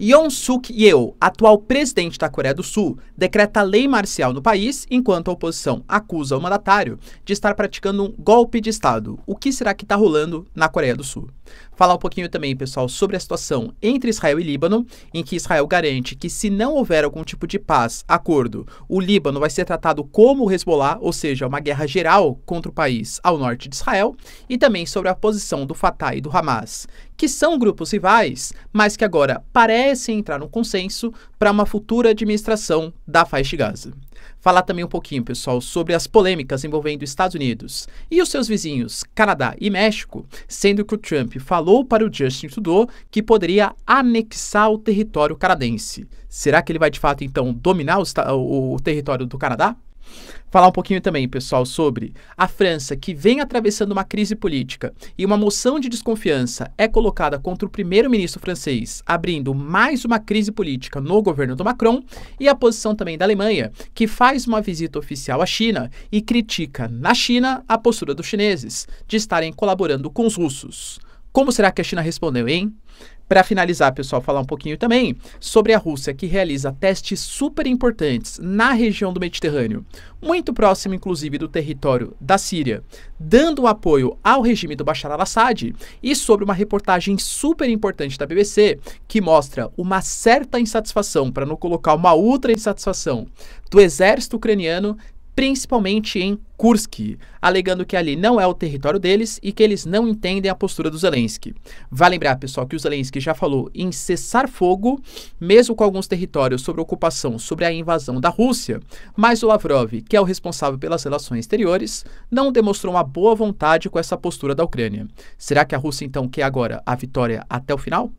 Yoon Suk Yeol, atual presidente da Coreia do Sul, decreta lei marcial no país, enquanto a oposição acusa o mandatário de estar praticando um golpe de Estado. O que será que está rolando na Coreia do Sul? Falar um pouquinho também, pessoal, sobre a situação entre Israel e Líbano, em que Israel garante que se não houver algum tipo de paz, acordo, o Líbano vai ser tratado como o Hezbollah, ou seja, uma guerra geral contra o país ao norte de Israel, e também sobre a posição do Fatah e do Hamas, que são grupos rivais, mas que agora parecem é se entrar num consenso para uma futura administração da faixa de Gaza. Falar também um pouquinho, pessoal, sobre as polêmicas envolvendo Estados Unidos e os seus vizinhos Canadá e México, sendo que o Trump falou para o Justin Trudeau que poderia anexar o território canadense. Será que ele vai de fato então dominar o, o território do Canadá? Falar um pouquinho também, pessoal, sobre a França, que vem atravessando uma crise política e uma moção de desconfiança é colocada contra o primeiro-ministro francês, abrindo mais uma crise política no governo do Macron, e a posição também da Alemanha, que faz uma visita oficial à China e critica na China a postura dos chineses de estarem colaborando com os russos. Como será que a China respondeu, hein? Para finalizar, pessoal, falar um pouquinho também sobre a Rússia, que realiza testes super importantes na região do Mediterrâneo, muito próximo inclusive do território da Síria, dando apoio ao regime do Bashar al-Assad, e sobre uma reportagem super importante da BBC que mostra uma certa insatisfação, para não colocar uma outra insatisfação, do exército ucraniano principalmente em Kursk, alegando que ali não é o território deles e que eles não entendem a postura do Zelensky. Vale lembrar, pessoal, que o Zelensky já falou em cessar fogo, mesmo com alguns territórios sobre ocupação, sobre a invasão da Rússia, mas o Lavrov, que é o responsável pelas relações exteriores, não demonstrou uma boa vontade com essa postura da Ucrânia. Será que a Rússia então quer agora a vitória até o final?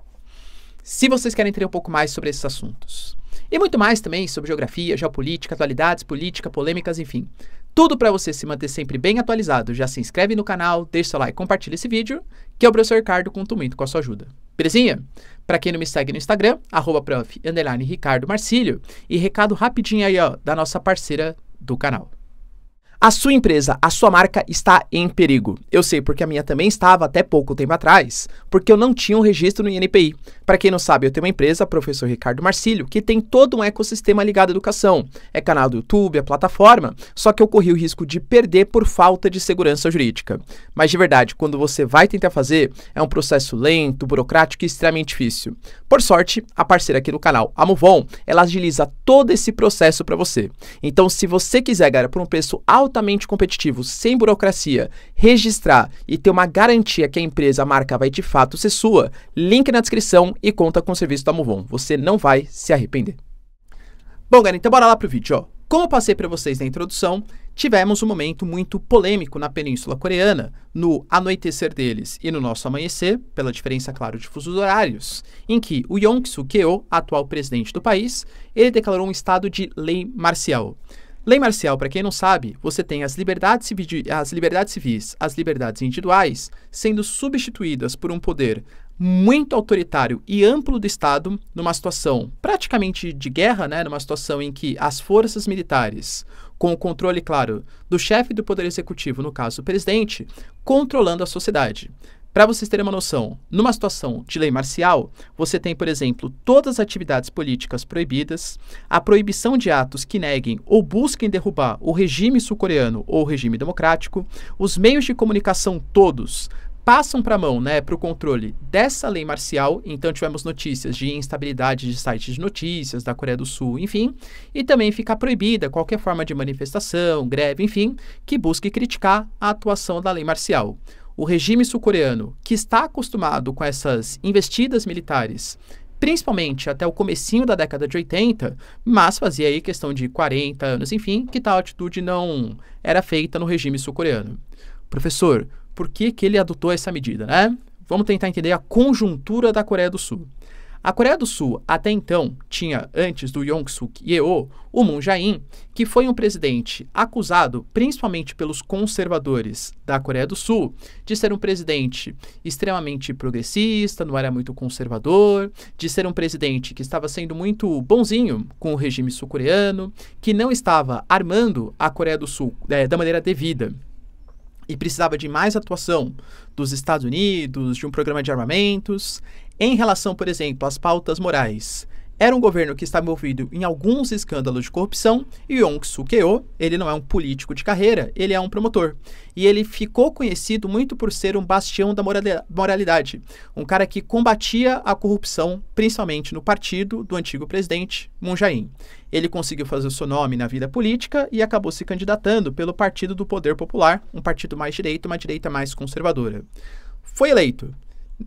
Se vocês querem entender um pouco mais sobre esses assuntos, e muito mais também sobre geografia, geopolítica, atualidades, política, polêmicas, enfim. Tudo para você se manter sempre bem atualizado. Já se inscreve no canal, deixa seu like, compartilha esse vídeo, que é o professor Ricardo, conto muito com a sua ajuda. Belezinha? Para quem não me segue no Instagram, arroba prof, Ricardo Marcílio. E recado rapidinho aí, ó, da nossa parceira do canal. A sua empresa, a sua marca está em perigo. Eu sei porque a minha também estava até pouco tempo atrás, porque eu não tinha um registro no INPI. Para quem não sabe, eu tenho uma empresa, professor Ricardo Marcílio, que tem todo um ecossistema ligado à educação. É canal do YouTube, é plataforma, só que eu corri o risco de perder por falta de segurança jurídica. Mas de verdade, quando você vai tentar fazer, é um processo lento, burocrático e extremamente difícil. Por sorte, a parceira aqui do canal, a Movon, ela agiliza todo esse processo para você. Então, se você quiser ganhar por um preço alto, altamente competitivo, sem burocracia, registrar e ter uma garantia que a empresa, a marca vai de fato ser sua, link na descrição e conta com o serviço da Movon. Você não vai se arrepender. Bom, galera, então bora lá pro vídeo, ó. Como eu passei para vocês na introdução, tivemos um momento muito polêmico na Península Coreana, no anoitecer deles e no nosso amanhecer, pela diferença, claro, de fusos horários, em que o Yong suk keo atual presidente do país, ele declarou um estado de lei marcial. Lei marcial, para quem não sabe, você tem as liberdades, as liberdades civis, as liberdades individuais, sendo substituídas por um poder muito autoritário e amplo do Estado numa situação praticamente de guerra, né, numa situação em que as forças militares, com o controle, claro, do chefe do poder executivo, no caso o presidente, controlando a sociedade. Para vocês terem uma noção, numa situação de lei marcial, você tem, por exemplo, todas as atividades políticas proibidas, a proibição de atos que neguem ou busquem derrubar o regime sul-coreano ou o regime democrático, os meios de comunicação todos passam para a mão, né, para o controle dessa lei marcial. Então tivemos notícias de instabilidade de sites de notícias da Coreia do Sul, enfim, e também fica proibida qualquer forma de manifestação, greve, enfim, que busque criticar a atuação da lei marcial o regime sul-coreano, que está acostumado com essas investidas militares, principalmente até o comecinho da década de 80, mas fazia aí questão de 40 anos, enfim, que tal atitude não era feita no regime sul-coreano. Professor, por que, que ele adotou essa medida, né? Vamos tentar entender a conjuntura da Coreia do Sul. A Coreia do Sul, até então, tinha, antes do Yong-suk Yeol, o Moon Jae-in, que foi um presidente acusado, principalmente pelos conservadores da Coreia do Sul, de ser um presidente extremamente progressista, não era muito conservador, de ser um presidente que estava sendo muito bonzinho com o regime sul-coreano, que não estava armando a Coreia do Sul é, da maneira devida e precisava de mais atuação dos Estados Unidos, de um programa de armamentos. Em relação, por exemplo, às pautas morais, era um governo que estava envolvido em alguns escândalos de corrupção e Yong Suk-yeol, ele não é um político de carreira, ele é um promotor. E ele ficou conhecido muito por ser um bastião da moralidade, um cara que combatia a corrupção, principalmente no partido do antigo presidente Moon Jae-in. Ele conseguiu fazer o seu nome na vida política e acabou se candidatando pelo Partido do Poder Popular, um partido mais direito, uma direita mais conservadora. Foi eleito.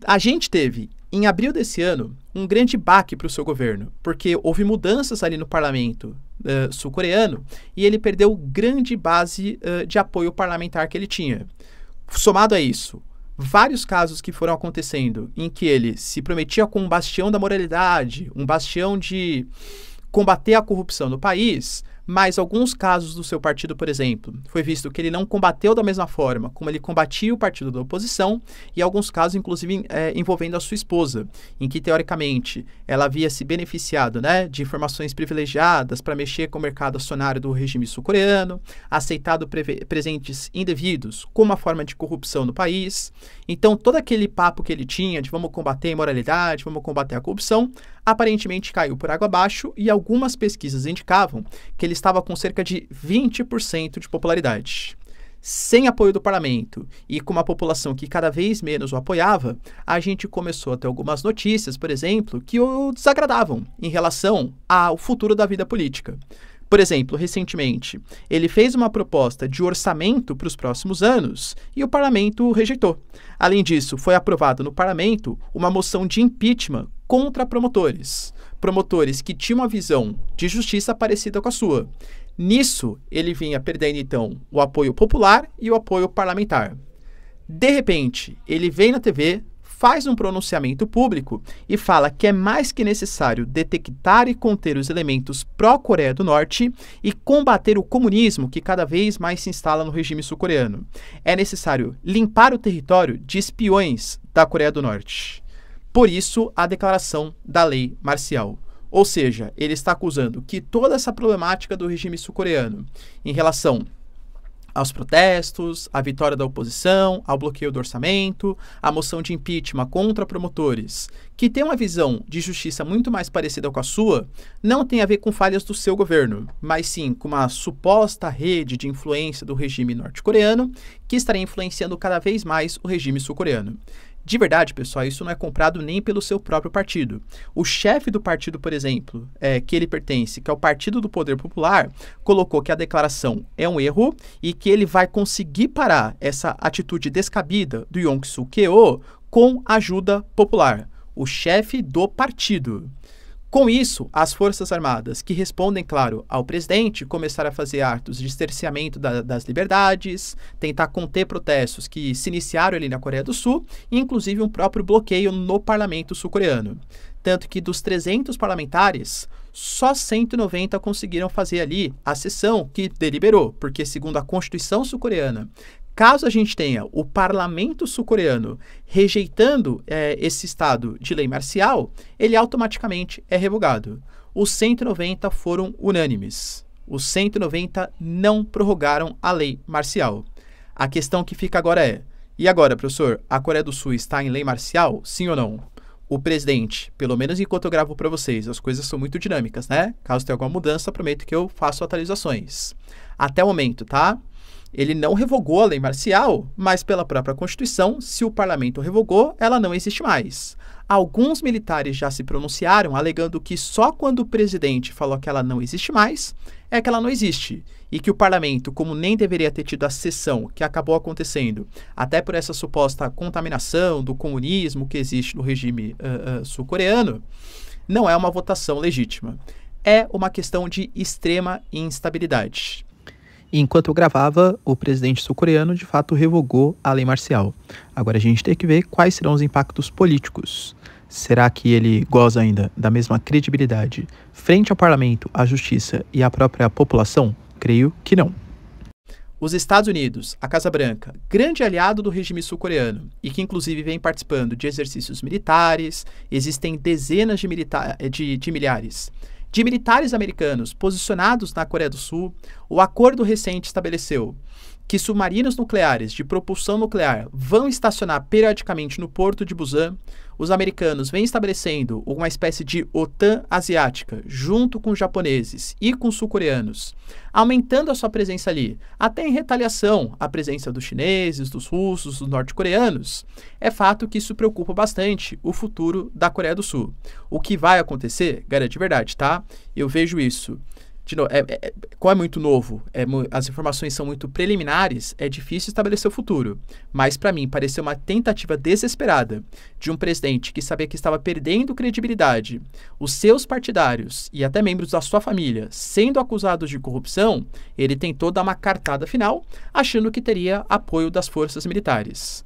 A gente teve em abril desse ano, um grande baque para o seu governo, porque houve mudanças ali no parlamento uh, sul-coreano e ele perdeu grande base uh, de apoio parlamentar que ele tinha. Somado a isso, vários casos que foram acontecendo em que ele se prometia com um bastião da moralidade, um bastião de combater a corrupção no país, mas alguns casos do seu partido, por exemplo, foi visto que ele não combateu da mesma forma como ele combatia o partido da oposição, e alguns casos, inclusive, é, envolvendo a sua esposa, em que, teoricamente, ela havia se beneficiado né, de informações privilegiadas para mexer com o mercado acionário do regime sul-coreano, aceitado pre presentes indevidos como uma forma de corrupção no país. Então, todo aquele papo que ele tinha de vamos combater a imoralidade, vamos combater a corrupção, aparentemente caiu por água abaixo e algumas pesquisas indicavam que ele estava com cerca de 20% de popularidade. Sem apoio do parlamento e com uma população que cada vez menos o apoiava, a gente começou a ter algumas notícias, por exemplo, que o desagradavam em relação ao futuro da vida política. Por exemplo, recentemente, ele fez uma proposta de orçamento para os próximos anos e o parlamento rejeitou. Além disso, foi aprovado no parlamento uma moção de impeachment contra promotores. Promotores que tinham uma visão de justiça parecida com a sua. Nisso, ele vinha perdendo então o apoio popular e o apoio parlamentar. De repente, ele vem na TV, faz um pronunciamento público e fala que é mais que necessário detectar e conter os elementos pró-Coreia do Norte e combater o comunismo que cada vez mais se instala no regime sul-coreano. É necessário limpar o território de espiões da Coreia do Norte. Por isso, a declaração da lei marcial. Ou seja, ele está acusando que toda essa problemática do regime sul-coreano em relação aos protestos, à vitória da oposição, ao bloqueio do orçamento, à moção de impeachment contra promotores, que tem uma visão de justiça muito mais parecida com a sua, não tem a ver com falhas do seu governo, mas sim com uma suposta rede de influência do regime norte-coreano que estaria influenciando cada vez mais o regime sul-coreano. De verdade, pessoal, isso não é comprado nem pelo seu próprio partido. O chefe do partido, por exemplo, é, que ele pertence, que é o Partido do Poder Popular, colocou que a declaração é um erro e que ele vai conseguir parar essa atitude descabida do Yong Suk Keo com ajuda popular. O chefe do partido. Com isso, as Forças Armadas, que respondem, claro, ao presidente, começaram a fazer atos de cerceamento da, das liberdades, tentar conter protestos que se iniciaram ali na Coreia do Sul, e inclusive um próprio bloqueio no parlamento sul-coreano. Tanto que dos 300 parlamentares, só 190 conseguiram fazer ali a sessão que deliberou, porque segundo a Constituição sul-coreana, Caso a gente tenha o parlamento sul-coreano rejeitando é, esse estado de lei marcial, ele automaticamente é revogado. Os 190 foram unânimes. Os 190 não prorrogaram a lei marcial. A questão que fica agora é: e agora, professor, a Coreia do Sul está em lei marcial? Sim ou não? O presidente, pelo menos enquanto eu gravo para vocês, as coisas são muito dinâmicas, né? Caso tenha alguma mudança, prometo que eu faço atualizações. Até o momento, tá? Ele não revogou a lei marcial, mas pela própria Constituição, se o parlamento revogou, ela não existe mais. Alguns militares já se pronunciaram alegando que só quando o presidente falou que ela não existe mais é que ela não existe e que o parlamento, como nem deveria ter tido a sessão que acabou acontecendo, até por essa suposta contaminação do comunismo que existe no regime uh, uh, sul-coreano, não é uma votação legítima. É uma questão de extrema instabilidade enquanto eu gravava, o presidente sul-coreano de fato revogou a lei marcial. Agora a gente tem que ver quais serão os impactos políticos. Será que ele goza ainda da mesma credibilidade frente ao parlamento, à justiça e à própria população? Creio que não. Os Estados Unidos, a Casa Branca, grande aliado do regime sul-coreano e que inclusive vem participando de exercícios militares, existem dezenas de, milita de, de milhares de militares americanos posicionados na Coreia do Sul, o acordo recente estabeleceu que submarinos nucleares de propulsão nuclear vão estacionar periodicamente no porto de Busan, os americanos vêm estabelecendo uma espécie de OTAN asiática, junto com os japoneses e com os sul-coreanos, aumentando a sua presença ali, até em retaliação à presença dos chineses, dos russos, dos norte-coreanos, é fato que isso preocupa bastante o futuro da Coreia do Sul. O que vai acontecer, garante verdade, tá? Eu vejo isso de novo, é, é, qual é muito novo, é, as informações são muito preliminares, é difícil estabelecer o futuro. Mas, para mim, pareceu uma tentativa desesperada de um presidente que sabia que estava perdendo credibilidade, os seus partidários e até membros da sua família sendo acusados de corrupção, ele tentou dar uma cartada final, achando que teria apoio das forças militares.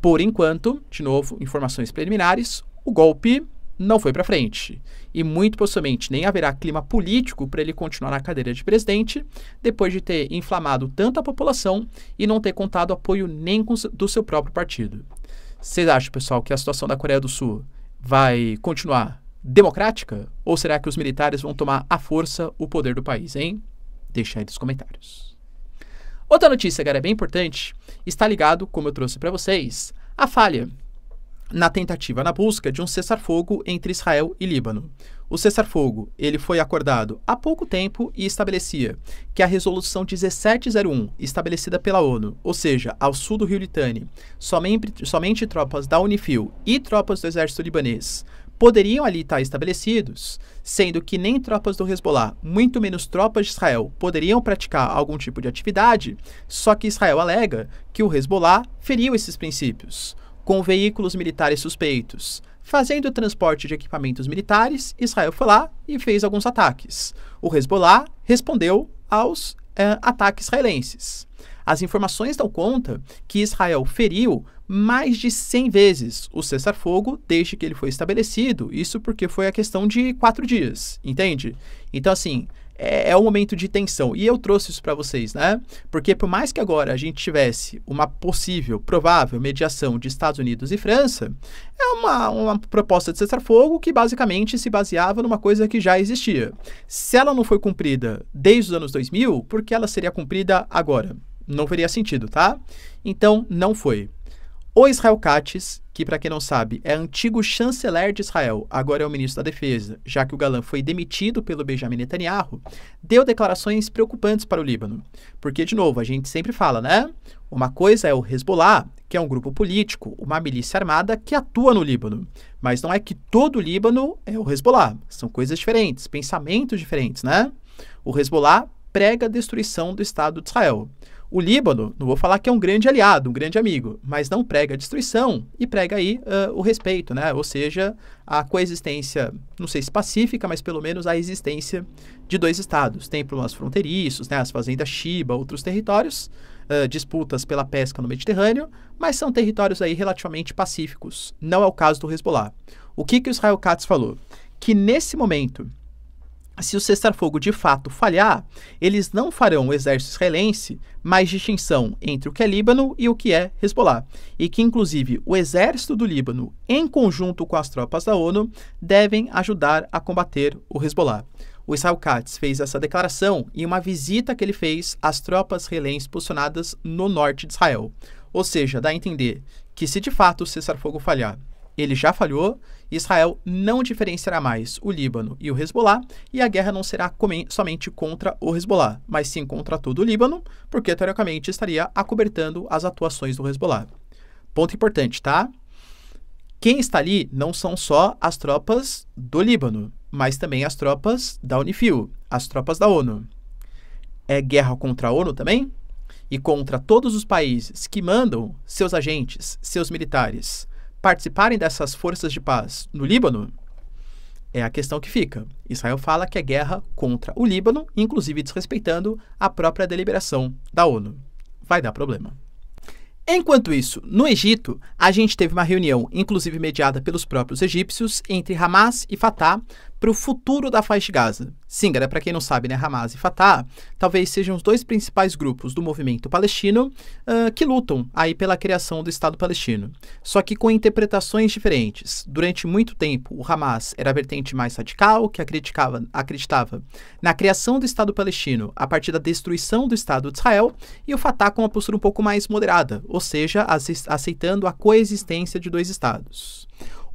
Por enquanto, de novo, informações preliminares, o golpe não foi para frente. E muito possivelmente nem haverá clima político para ele continuar na cadeira de presidente, depois de ter inflamado tanto a população e não ter contado apoio nem do seu próprio partido. Vocês acham, pessoal, que a situação da Coreia do Sul vai continuar democrática? Ou será que os militares vão tomar à força o poder do país, hein? Deixa aí nos comentários. Outra notícia, galera bem importante, está ligado, como eu trouxe para vocês, a falha na tentativa, na busca de um cessar-fogo entre Israel e Líbano. O cessar-fogo, ele foi acordado há pouco tempo e estabelecia que a resolução 1701, estabelecida pela ONU, ou seja, ao sul do Rio Litani, somente, somente tropas da Unifil e tropas do exército libanês poderiam ali estar estabelecidos, sendo que nem tropas do Hezbollah, muito menos tropas de Israel, poderiam praticar algum tipo de atividade, só que Israel alega que o Hezbollah feriu esses princípios com veículos militares suspeitos. Fazendo o transporte de equipamentos militares, Israel foi lá e fez alguns ataques. O Hezbollah respondeu aos eh, ataques israelenses. As informações dão conta que Israel feriu mais de 100 vezes o cessar-fogo desde que ele foi estabelecido. Isso porque foi a questão de quatro dias, entende? Então, assim, é, é um momento de tensão. E eu trouxe isso para vocês, né? Porque por mais que agora a gente tivesse uma possível, provável mediação de Estados Unidos e França, é uma, uma proposta de cessar-fogo que basicamente se baseava numa coisa que já existia. Se ela não foi cumprida desde os anos 2000, por que ela seria cumprida agora? Não faria sentido, tá? Então, não foi. O Israel Katz, que para quem não sabe é antigo chanceler de Israel, agora é o ministro da Defesa, já que o Galã foi demitido pelo Benjamin Netanyahu, deu declarações preocupantes para o Líbano. Porque, de novo, a gente sempre fala, né? Uma coisa é o Hezbollah, que é um grupo político, uma milícia armada que atua no Líbano. Mas não é que todo o Líbano é o Hezbollah. São coisas diferentes, pensamentos diferentes, né? O Hezbollah prega a destruição do Estado de Israel. O Líbano, não vou falar que é um grande aliado, um grande amigo, mas não prega a destruição e prega aí uh, o respeito, né? Ou seja, a coexistência, não sei se pacífica, mas pelo menos a existência de dois estados. Tem problemas fronteiriços, né? As fazendas Shiba, outros territórios, uh, disputas pela pesca no Mediterrâneo, mas são territórios aí relativamente pacíficos. Não é o caso do Hezbollah. O que que o Israel Katz falou? Que nesse momento se o cessar-fogo de fato falhar, eles não farão o exército israelense mais distinção entre o que é Líbano e o que é Hezbollah, e que inclusive o exército do Líbano, em conjunto com as tropas da ONU, devem ajudar a combater o Hezbollah. O Israel Katz fez essa declaração em uma visita que ele fez às tropas israelenses posicionadas no norte de Israel. Ou seja, dá a entender que se de fato o cessar-fogo falhar ele já falhou, Israel não diferenciará mais o Líbano e o Hezbollah, e a guerra não será somente contra o Hezbollah, mas sim contra todo o Líbano, porque teoricamente estaria acobertando as atuações do Hezbollah. Ponto importante, tá? Quem está ali não são só as tropas do Líbano, mas também as tropas da Unifil, as tropas da ONU. É guerra contra a ONU também? E contra todos os países que mandam seus agentes, seus militares participarem dessas forças de paz no Líbano, é a questão que fica. Israel fala que é guerra contra o Líbano, inclusive desrespeitando a própria deliberação da ONU. Vai dar problema. Enquanto isso, no Egito, a gente teve uma reunião, inclusive mediada pelos próprios egípcios, entre Hamas e Fatah, para o futuro da faixa de Gaza. Sim, galera, para quem não sabe, né, Hamas e Fatah talvez sejam os dois principais grupos do movimento palestino uh, que lutam aí pela criação do Estado palestino. Só que com interpretações diferentes. Durante muito tempo, o Hamas era a vertente mais radical, que acreditava, acreditava na criação do Estado palestino a partir da destruição do Estado de Israel, e o Fatah com uma postura um pouco mais moderada, ou seja, aceitando a coexistência de dois estados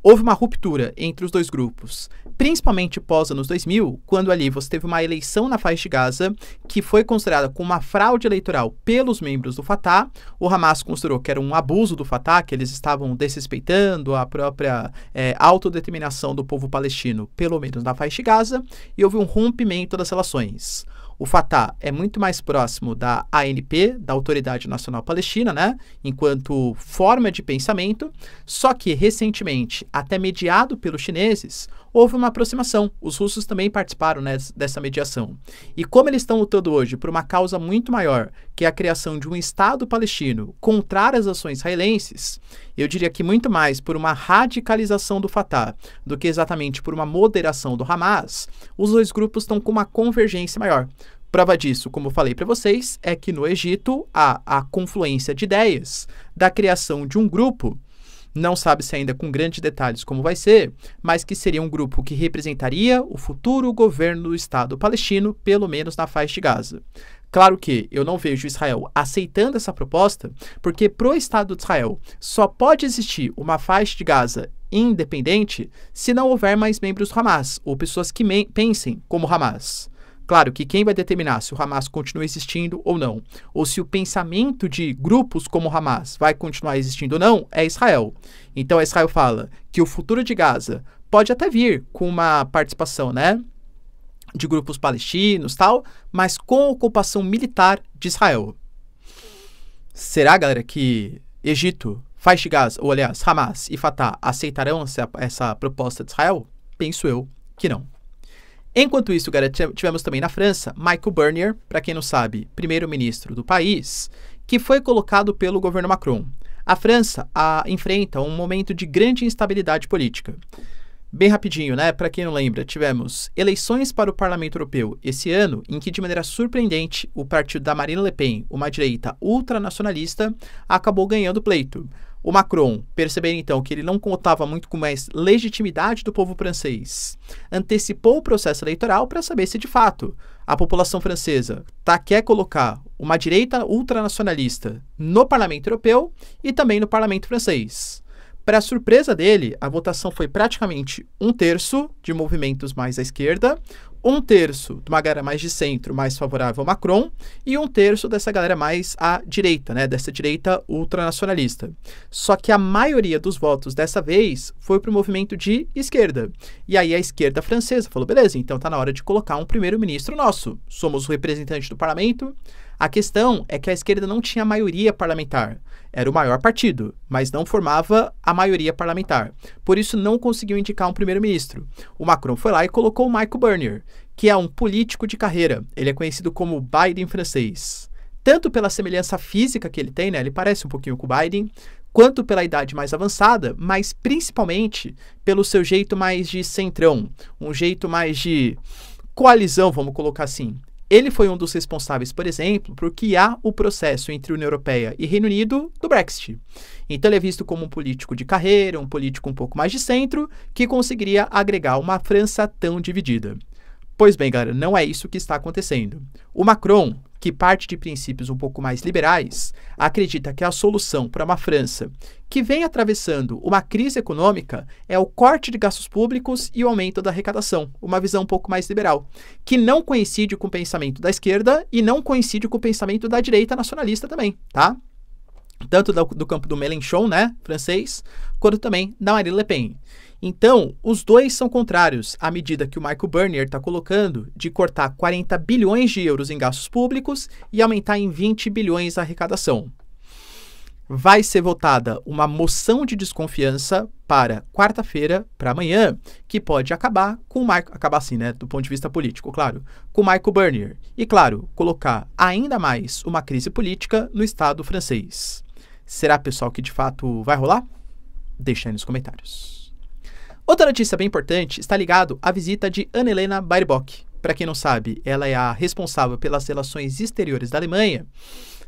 houve uma ruptura entre os dois grupos, principalmente pós anos 2000, quando ali você teve uma eleição na faixa de Gaza que foi considerada como uma fraude eleitoral pelos membros do Fatah. O Hamas considerou que era um abuso do Fatah, que eles estavam desrespeitando a própria é, autodeterminação do povo palestino, pelo menos na faixa de Gaza, e houve um rompimento das relações. O Fatah é muito mais próximo da ANP, da Autoridade Nacional Palestina, né? Enquanto forma de pensamento, só que recentemente, até mediado pelos chineses, houve uma aproximação. Os russos também participaram né, dessa mediação. E como eles estão lutando hoje por uma causa muito maior, que é a criação de um Estado palestino contrário às ações israelenses, eu diria que muito mais por uma radicalização do Fatah do que exatamente por uma moderação do Hamas, os dois grupos estão com uma convergência maior. Prova disso, como falei para vocês, é que no Egito há a confluência de ideias da criação de um grupo não sabe-se ainda com grandes detalhes como vai ser, mas que seria um grupo que representaria o futuro governo do Estado palestino, pelo menos na faixa de Gaza. Claro que eu não vejo Israel aceitando essa proposta, porque para o Estado de Israel só pode existir uma faixa de Gaza independente se não houver mais membros do Hamas ou pessoas que pensem como Hamas. Claro que quem vai determinar se o Hamas continua existindo ou não, ou se o pensamento de grupos como o Hamas vai continuar existindo ou não, é Israel. Então Israel fala que o futuro de Gaza pode até vir com uma participação, né? de grupos palestinos tal, mas com a ocupação militar de Israel. Será, galera, que Egito, Faixa Gaza ou aliás, Hamas e Fatah aceitarão essa, essa proposta de Israel? Penso eu que não. Enquanto isso, galera, tivemos também na França Michael Barnier, para quem não sabe, primeiro-ministro do país, que foi colocado pelo governo Macron. A França a, enfrenta um momento de grande instabilidade política. Bem rapidinho, né? Para quem não lembra, tivemos eleições para o Parlamento Europeu esse ano, em que, de maneira surpreendente, o partido da Marine Le Pen, uma direita ultranacionalista, acabou ganhando o pleito. O Macron, percebendo então que ele não contava muito com mais legitimidade do povo francês, antecipou o processo eleitoral para saber se de fato a população francesa tá, quer colocar uma direita ultranacionalista no Parlamento Europeu e também no Parlamento Francês. Para surpresa dele, a votação foi praticamente um terço de movimentos mais à esquerda, um terço de uma galera mais de centro, mais favorável ao Macron, e um terço dessa galera mais à direita, né? Dessa direita ultranacionalista. Só que a maioria dos votos dessa vez foi para o movimento de esquerda. E aí a esquerda francesa falou: beleza, então tá na hora de colocar um primeiro-ministro nosso. Somos o representante do parlamento, a questão é que a esquerda não tinha maioria parlamentar. Era o maior partido, mas não formava a maioria parlamentar. Por isso, não conseguiu indicar um primeiro-ministro. O Macron foi lá e colocou o Michael Bernier, que é um político de carreira. Ele é conhecido como Biden francês. Tanto pela semelhança física que ele tem, né? Ele parece um pouquinho com o Biden, quanto pela idade mais avançada, mas principalmente pelo seu jeito mais de centrão, um jeito mais de coalizão, vamos colocar assim. Ele foi um dos responsáveis, por exemplo, por há o processo entre União Europeia e Reino Unido do Brexit. Então ele é visto como um político de carreira, um político um pouco mais de centro, que conseguiria agregar uma França tão dividida. Pois bem, galera, não é isso que está acontecendo. O Macron, que parte de princípios um pouco mais liberais, acredita que a solução para uma França que vem atravessando uma crise econômica é o corte de gastos públicos e o aumento da arrecadação, uma visão um pouco mais liberal, que não coincide com o pensamento da esquerda e não coincide com o pensamento da direita nacionalista também, tá? Tanto do, do campo do Mélenchon, né, francês, quanto também da Marine Le Pen. Então, os dois são contrários à medida que o Michael Burnier está colocando de cortar 40 bilhões de euros em gastos públicos e aumentar em 20 bilhões a arrecadação. Vai ser votada uma moção de desconfiança para quarta-feira, para amanhã, que pode acabar com o Michael. Acabar assim, né? Do ponto de vista político, claro. Com o Michael Burnier. E, claro, colocar ainda mais uma crise política no Estado francês. Será, pessoal, que de fato vai rolar? Deixa aí nos comentários. Outra notícia bem importante está ligado à visita de Annelena Baerbock. Para quem não sabe, ela é a responsável pelas relações exteriores da Alemanha.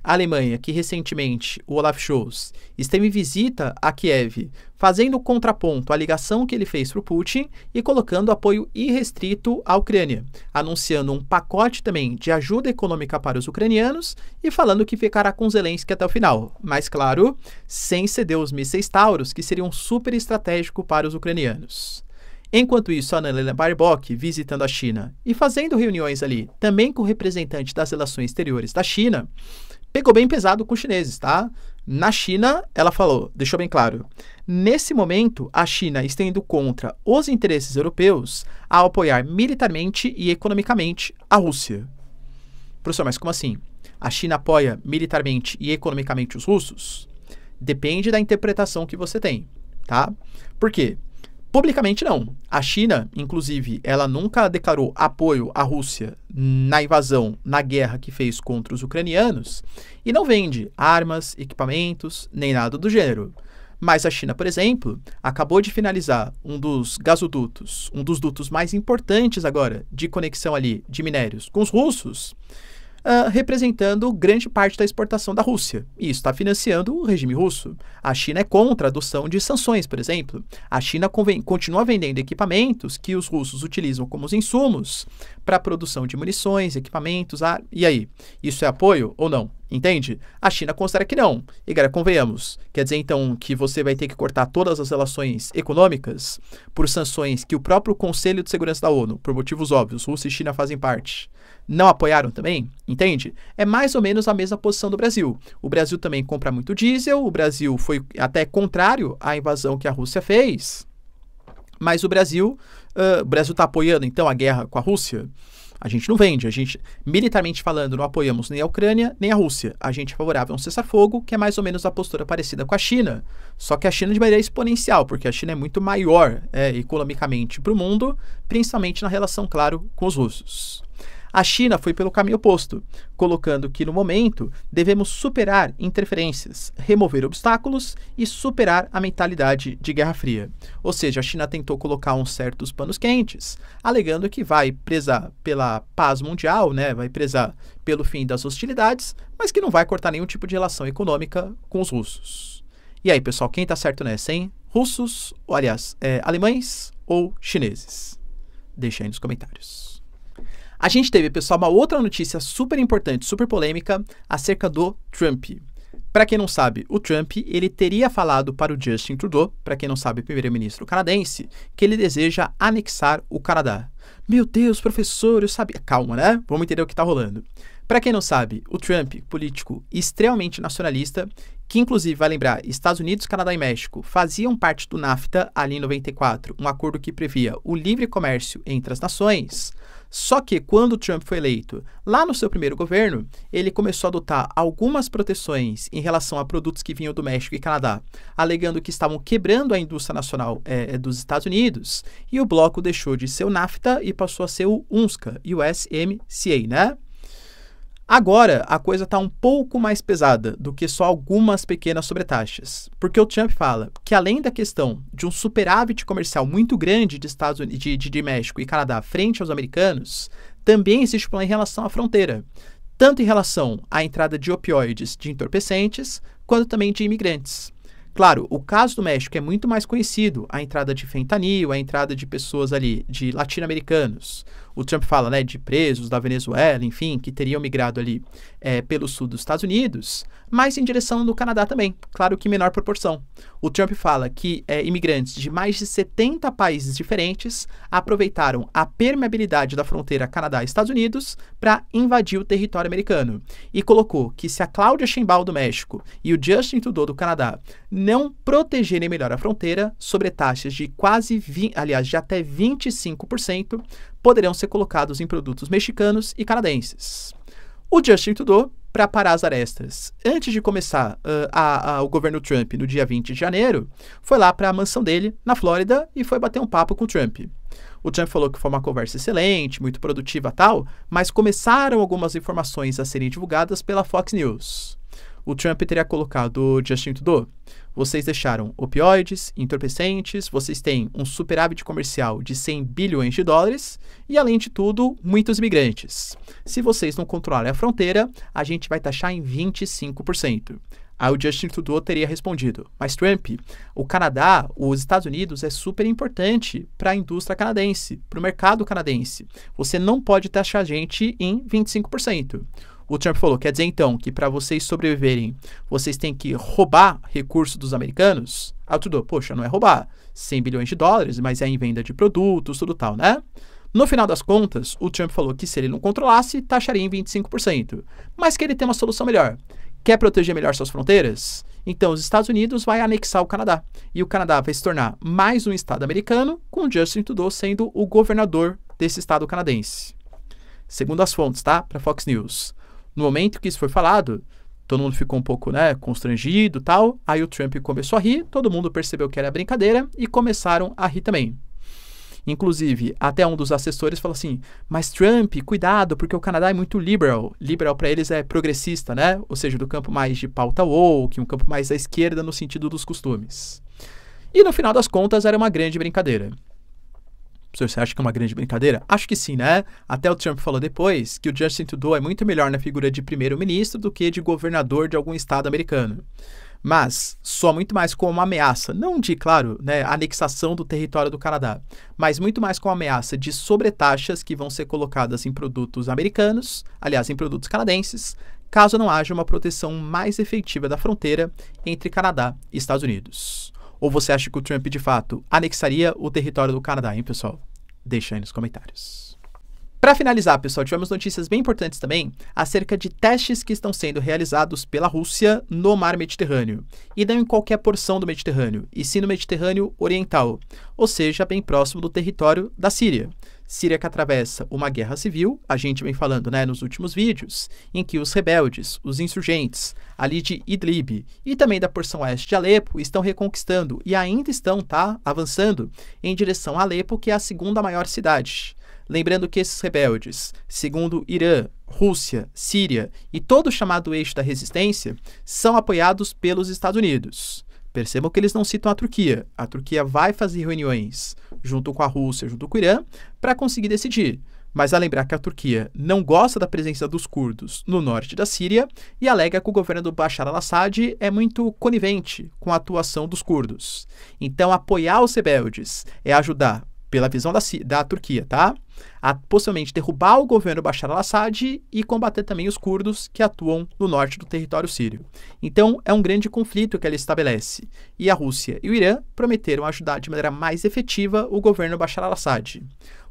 Alemanha, que recentemente o Olaf Scholz esteve em visita a Kiev, fazendo contraponto à ligação que ele fez para o Putin e colocando apoio irrestrito à Ucrânia, anunciando um pacote também de ajuda econômica para os ucranianos e falando que ficará com Zelensky até o final. Mas, claro, sem ceder os mísseis Taurus, que seriam super estratégico para os ucranianos. Enquanto isso, a Annalena Baerbock, visitando a China e fazendo reuniões ali também com o representante das relações exteriores da China, pegou bem pesado com os chineses, tá? Na China, ela falou, deixou bem claro: nesse momento, a China está indo contra os interesses europeus ao apoiar militarmente e economicamente a Rússia. Professor, mas como assim? A China apoia militarmente e economicamente os russos? Depende da interpretação que você tem, tá? Por quê? Publicamente não. A China, inclusive, ela nunca declarou apoio à Rússia na invasão, na guerra que fez contra os ucranianos e não vende armas, equipamentos, nem nada do gênero. Mas a China, por exemplo, acabou de finalizar um dos gasodutos, um dos dutos mais importantes agora de conexão ali de minérios com os russos uh, representando grande parte da exportação da Rússia. E isso está financiando o regime russo. A China é contra a adoção de sanções, por exemplo. A China continua vendendo equipamentos que os russos utilizam como insumos para a produção de munições, equipamentos. Ar... E aí? Isso é apoio ou não? Entende? A China considera que não. E, galera, convenhamos. Quer dizer, então, que você vai ter que cortar todas as relações econômicas por sanções que o próprio Conselho de Segurança da ONU, por motivos óbvios, Rússia e China fazem parte, não apoiaram também? Entende? É mais ou menos a mesma posição do Brasil. O Brasil também compra muito diesel, o Brasil foi até contrário à invasão que a Rússia fez. Mas o Brasil, uh, o Brasil está apoiando então a guerra com a Rússia? A gente não vende, a gente, militarmente falando, não apoiamos nem a Ucrânia nem a Rússia. A gente é favorável a um cessar-fogo, que é mais ou menos a postura parecida com a China, só que a China de maneira exponencial, porque a China é muito maior é, economicamente para o mundo, principalmente na relação, claro, com os russos. A China foi pelo caminho oposto, colocando que no momento devemos superar interferências, remover obstáculos e superar a mentalidade de Guerra Fria. Ou seja, a China tentou colocar uns certos panos quentes, alegando que vai prezar pela paz mundial, né, vai prezar pelo fim das hostilidades, mas que não vai cortar nenhum tipo de relação econômica com os russos. E aí, pessoal, quem está certo nessa, hein? Russos, ou aliás, é, alemães ou chineses? Deixa aí nos comentários. A gente teve, pessoal, uma outra notícia super importante, super polêmica, acerca do Trump. Para quem não sabe, o Trump ele teria falado para o Justin Trudeau, para quem não sabe, primeiro-ministro canadense, que ele deseja anexar o Canadá. Meu Deus, professor, eu sabia. Calma, né? Vamos entender o que está rolando. Para quem não sabe, o Trump, político extremamente nacionalista, que inclusive vai lembrar, Estados Unidos, Canadá e México faziam parte do NAFTA ali em 94, um acordo que previa o livre comércio entre as nações. Só que quando o Trump foi eleito, lá no seu primeiro governo, ele começou a adotar algumas proteções em relação a produtos que vinham do México e Canadá, alegando que estavam quebrando a indústria nacional é, dos Estados Unidos. E o bloco deixou de ser o NAFTA e passou a ser o UNSCA, USMCA, né? Agora, a coisa está um pouco mais pesada do que só algumas pequenas sobretaxas, porque o Trump fala que além da questão de um superávit comercial muito grande de, Estados Unidos, de, de, de México e Canadá frente aos americanos, também existe um em relação à fronteira, tanto em relação à entrada de opioides de entorpecentes, quanto também de imigrantes. Claro, o caso do México é muito mais conhecido, a entrada de fentanil, a entrada de pessoas ali, de latino-americanos o Trump fala, né, de presos da Venezuela, enfim, que teriam migrado ali é, pelo sul dos Estados Unidos, mas em direção do Canadá também, claro que menor proporção. O Trump fala que é, imigrantes de mais de 70 países diferentes aproveitaram a permeabilidade da fronteira Canadá-Estados Unidos para invadir o território americano e colocou que se a Cláudia Sheinbaum do México e o Justin Trudeau do Canadá não protegerem melhor a fronteira sobre taxas de quase 20, aliás, de até 25%, poderão ser colocados em produtos mexicanos e canadenses. O Justin Trudeau, para parar as arestas, antes de começar uh, a, a, o governo Trump no dia 20 de janeiro, foi lá para a mansão dele, na Flórida, e foi bater um papo com o Trump. O Trump falou que foi uma conversa excelente, muito produtiva tal, mas começaram algumas informações a serem divulgadas pela Fox News o Trump teria colocado o Justin Trudeau. Vocês deixaram opioides, entorpecentes, vocês têm um superávit comercial de 100 bilhões de dólares e, além de tudo, muitos imigrantes. Se vocês não controlarem a fronteira, a gente vai taxar em 25%. Aí o Justin Trudeau teria respondido: Mas Trump, o Canadá, os Estados Unidos é super importante para a indústria canadense, para o mercado canadense. Você não pode taxar a gente em 25%. O Trump falou: quer dizer então que para vocês sobreviverem, vocês têm que roubar recursos dos americanos? Ah, Trudeau, poxa, não é roubar 100 bilhões de dólares, mas é em venda de produtos, tudo tal, né? No final das contas, o Trump falou que se ele não controlasse, taxaria em 25%, mas que ele tem uma solução melhor. Quer proteger melhor suas fronteiras? Então, os Estados Unidos vai anexar o Canadá. E o Canadá vai se tornar mais um estado americano, com Justin Trudeau sendo o governador desse estado canadense. Segundo as fontes, tá? Para Fox News. No momento que isso foi falado, todo mundo ficou um pouco né, constrangido tal. Aí o Trump começou a rir, todo mundo percebeu que era brincadeira e começaram a rir também. Inclusive, até um dos assessores falou assim: Mas Trump, cuidado, porque o Canadá é muito liberal. Liberal para eles é progressista, né? Ou seja, do campo mais de pauta woke, um campo mais à esquerda no sentido dos costumes. E no final das contas, era uma grande brincadeira. Você acha que é uma grande brincadeira? Acho que sim, né? Até o Trump falou depois que o Justin Trudeau é muito melhor na figura de primeiro-ministro do que de governador de algum estado americano mas só muito mais como uma ameaça, não de, claro, né, anexação do território do Canadá, mas muito mais como ameaça de sobretaxas que vão ser colocadas em produtos americanos, aliás, em produtos canadenses, caso não haja uma proteção mais efetiva da fronteira entre Canadá e Estados Unidos. Ou você acha que o Trump, de fato, anexaria o território do Canadá, hein, pessoal? Deixa aí nos comentários. Para finalizar, pessoal, tivemos notícias bem importantes também acerca de testes que estão sendo realizados pela Rússia no mar Mediterrâneo. E não em qualquer porção do Mediterrâneo, e sim no Mediterrâneo Oriental, ou seja, bem próximo do território da Síria. Síria que atravessa uma guerra civil, a gente vem falando né, nos últimos vídeos, em que os rebeldes, os insurgentes, ali de Idlib e também da porção oeste de Alepo, estão reconquistando e ainda estão tá, avançando em direção a Alepo, que é a segunda maior cidade. Lembrando que esses rebeldes, segundo Irã, Rússia, Síria e todo o chamado eixo da resistência, são apoiados pelos Estados Unidos. Percebam que eles não citam a Turquia. A Turquia vai fazer reuniões junto com a Rússia, junto com o Irã, para conseguir decidir. Mas a lembrar que a Turquia não gosta da presença dos curdos no norte da Síria e alega que o governo do Bashar al-Assad é muito conivente com a atuação dos curdos. Então, apoiar os rebeldes é ajudar pela visão da, da Turquia, tá? A possivelmente derrubar o governo Bashar al-Assad e combater também os curdos que atuam no norte do território sírio. Então, é um grande conflito que ela estabelece. E a Rússia e o Irã prometeram ajudar de maneira mais efetiva o governo Bashar al-Assad.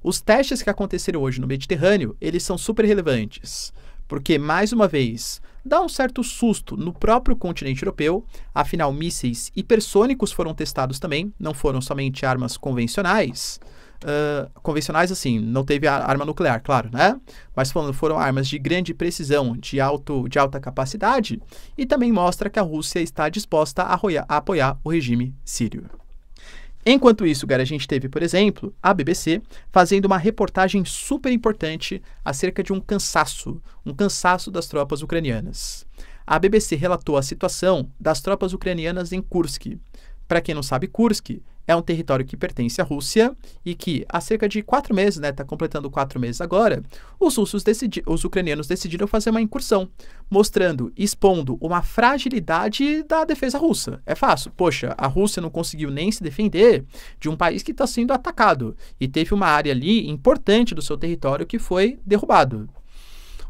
Os testes que aconteceram hoje no Mediterrâneo, eles são super relevantes porque, mais uma vez, dá um certo susto no próprio continente europeu, afinal, mísseis hipersônicos foram testados também, não foram somente armas convencionais. Uh, convencionais, assim, não teve arma nuclear, claro, né? Mas foram, foram armas de grande precisão, de, alto, de alta capacidade, e também mostra que a Rússia está disposta a, a apoiar o regime sírio. Enquanto isso, cara, a gente teve, por exemplo, a BBC fazendo uma reportagem super importante acerca de um cansaço, um cansaço das tropas ucranianas. A BBC relatou a situação das tropas ucranianas em Kursk. Para quem não sabe, Kursk é um território que pertence à Rússia e que há cerca de quatro meses, né, está completando quatro meses agora, os russos decidi os ucranianos decidiram fazer uma incursão, mostrando, expondo uma fragilidade da defesa russa. É fácil, poxa, a Rússia não conseguiu nem se defender de um país que está sendo atacado e teve uma área ali importante do seu território que foi derrubado.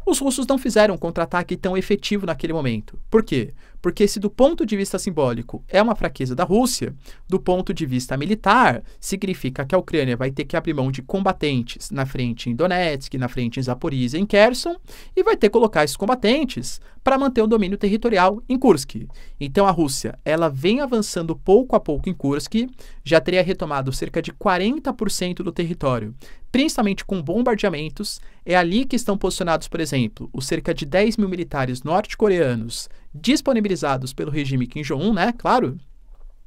Os russos não fizeram um contra-ataque tão efetivo naquele momento. Por quê? Porque se do ponto de vista simbólico é uma fraqueza da Rússia, do ponto de vista militar, significa que a Ucrânia vai ter que abrir mão de combatentes na frente em Donetsk, na frente em Zaporizhia, em Kherson, e vai ter que colocar esses combatentes para manter o domínio territorial em Kursk. Então a Rússia, ela vem avançando pouco a pouco em Kursk, já teria retomado cerca de 40% do território, principalmente com bombardeamentos. É ali que estão posicionados, por exemplo, os cerca de 10 mil militares norte-coreanos disponibilizados pelo regime Kim Jong-un, né? Claro,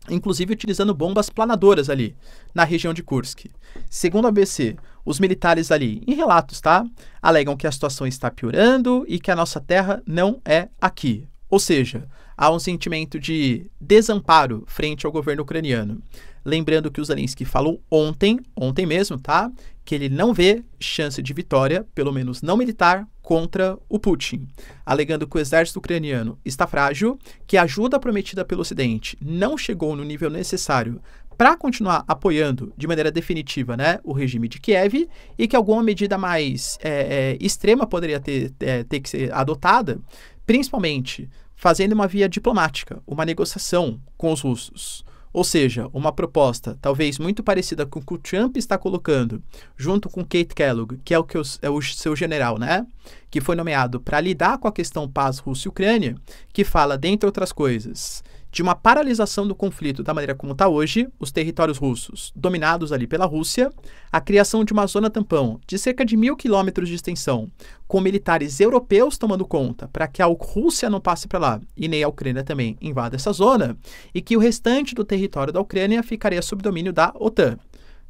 inclusive utilizando bombas planadoras ali, na região de Kursk. Segundo a ABC, os militares ali, em relatos, tá? Alegam que a situação está piorando e que a nossa terra não é aqui. Ou seja, há um sentimento de desamparo frente ao governo ucraniano. Lembrando que o Zelensky falou ontem, ontem mesmo, tá? Que ele não vê chance de vitória, pelo menos não militar, contra o Putin, alegando que o exército ucraniano está frágil, que a ajuda prometida pelo Ocidente não chegou no nível necessário para continuar apoiando de maneira definitiva né, o regime de Kiev e que alguma medida mais é, é, extrema poderia ter, é, ter que ser adotada, principalmente fazendo uma via diplomática, uma negociação com os russos. Ou seja, uma proposta talvez muito parecida com o que o Trump está colocando, junto com Kate Kellogg, que é o, que os, é o seu general, né? Que foi nomeado para lidar com a questão paz Rússia-Ucrânia, que fala, dentre outras coisas, de uma paralisação do conflito da maneira como está hoje, os territórios russos dominados ali pela Rússia, a criação de uma zona tampão de cerca de mil quilômetros de extensão, com militares europeus tomando conta para que a Rússia não passe para lá e nem a Ucrânia também invada essa zona, e que o restante do território da Ucrânia ficaria sob domínio da OTAN.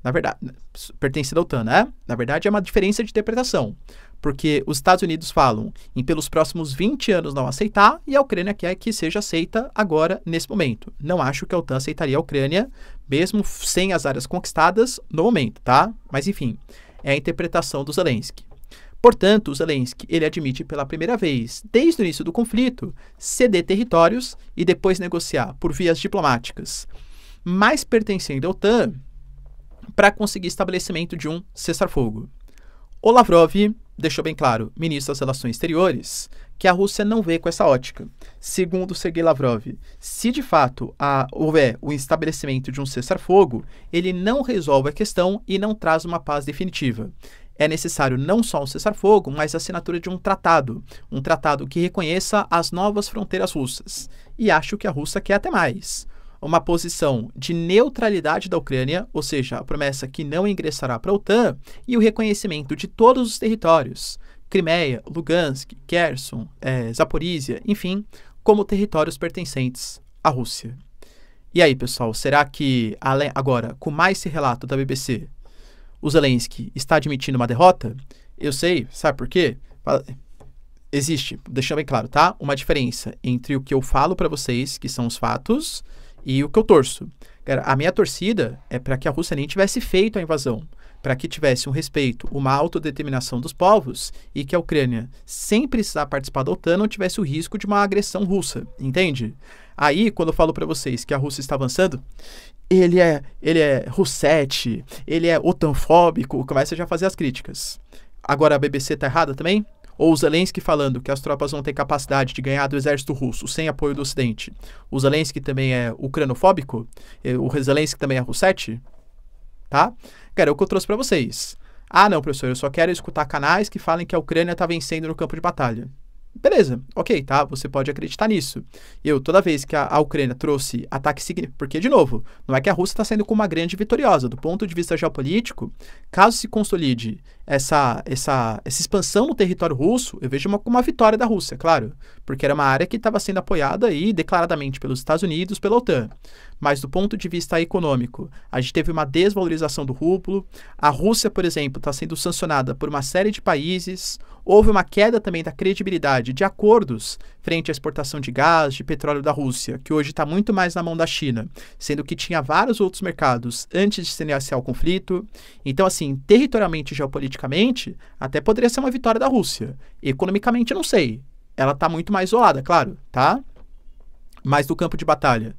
Na verdade, pertence à OTAN, né? Na verdade, é uma diferença de interpretação. Porque os Estados Unidos falam em pelos próximos 20 anos não aceitar e a Ucrânia quer que seja aceita agora, nesse momento. Não acho que a OTAN aceitaria a Ucrânia, mesmo sem as áreas conquistadas no momento, tá? Mas enfim, é a interpretação do Zelensky. Portanto, Zelensky ele admite pela primeira vez, desde o início do conflito, ceder territórios e depois negociar por vias diplomáticas, mais pertencendo à OTAN, para conseguir estabelecimento de um cessar-fogo. O Lavrov deixou bem claro, ministro das Relações Exteriores, que a Rússia não vê com essa ótica. Segundo Sergei Lavrov, se de fato a, houver o estabelecimento de um cessar-fogo, ele não resolve a questão e não traz uma paz definitiva é necessário não só um cessar-fogo, mas a assinatura de um tratado, um tratado que reconheça as novas fronteiras russas. E acho que a Rússia quer até mais uma posição de neutralidade da Ucrânia, ou seja, a promessa que não ingressará para a OTAN, e o reconhecimento de todos os territórios, Crimeia, Lugansk, Kherson, é, Zaporizhia, enfim, como territórios pertencentes à Rússia. E aí, pessoal, será que, agora, com mais esse relato da BBC, o Zelensky está admitindo uma derrota? Eu sei, sabe por quê? Existe, deixando bem claro, tá? Uma diferença entre o que eu falo para vocês, que são os fatos, e o que eu torço? Cara, a minha torcida é para que a Rússia nem tivesse feito a invasão, para que tivesse um respeito, uma autodeterminação dos povos e que a Ucrânia, sem precisar participar da OTAN, não tivesse o risco de uma agressão russa, entende? Aí, quando eu falo para vocês que a Rússia está avançando, ele é, ele é russete, ele é otanfóbico, começa já a fazer as críticas. Agora a BBC tá errada também? Ou Zelensky falando que as tropas vão ter capacidade de ganhar do exército russo sem apoio do Ocidente. O Zelensky também é ucranofóbico? O Zelensky também é russete? Tá? Cara, é o que eu trouxe para vocês. Ah, não, professor, eu só quero escutar canais que falem que a Ucrânia está vencendo no campo de batalha. Beleza, ok, tá? Você pode acreditar nisso. Eu, toda vez que a, a Ucrânia trouxe ataque significativo. Porque, de novo, não é que a Rússia está sendo com uma grande vitoriosa. Do ponto de vista geopolítico, caso se consolide essa, essa, essa expansão no território russo, eu vejo uma, uma vitória da Rússia, claro, porque era uma área que estava sendo apoiada aí declaradamente pelos Estados Unidos, pela OTAN. Mas do ponto de vista econômico, a gente teve uma desvalorização do rublo. A Rússia, por exemplo, está sendo sancionada por uma série de países. Houve uma queda também da credibilidade de acordos frente à exportação de gás, de petróleo da Rússia, que hoje está muito mais na mão da China, sendo que tinha vários outros mercados antes de se iniciar o conflito. Então, assim, territorialmente geopolítica politicamente, até poderia ser uma vitória da Rússia. Economicamente, não sei. Ela está muito mais isolada, claro, tá? Mas do campo de batalha,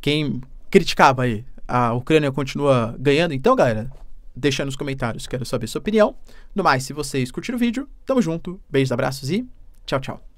quem criticava aí, a Ucrânia continua ganhando. Então, galera, deixa nos comentários, quero saber sua opinião. No mais, se vocês curtiram o vídeo, tamo junto, beijos, abraços e tchau, tchau.